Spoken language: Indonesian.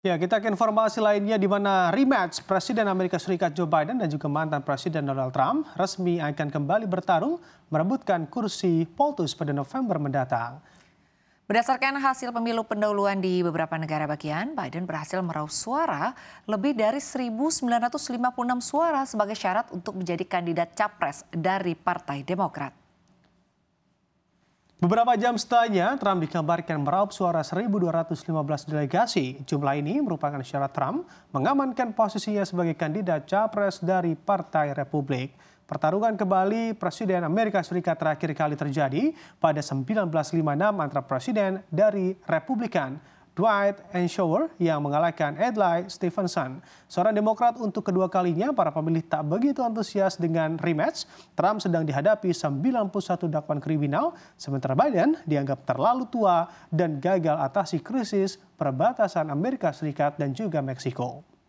Ya, kita ke informasi lainnya di mana rematch Presiden Amerika Serikat Joe Biden dan juga mantan Presiden Donald Trump resmi akan kembali bertarung merebutkan kursi Poltus pada November mendatang. Berdasarkan hasil pemilu pendahuluan di beberapa negara bagian, Biden berhasil meraup suara lebih dari 1.956 suara sebagai syarat untuk menjadi kandidat capres dari Partai Demokrat. Beberapa jam setelahnya, Trump dikabarkan meraup suara 1.215 delegasi. Jumlah ini merupakan syarat Trump mengamankan posisinya sebagai kandidat capres dari Partai Republik. Pertarungan kembali Presiden Amerika Serikat terakhir kali terjadi pada 1956 antara Presiden dari Republikan Dwight Eisenhower yang mengalahkan Adlai Stevenson. Seorang Demokrat untuk kedua kalinya, para pemilih tak begitu antusias dengan rematch. Trump sedang dihadapi 91 dakwaan kriminal, sementara Biden dianggap terlalu tua dan gagal atasi krisis perbatasan Amerika Serikat dan juga Meksiko.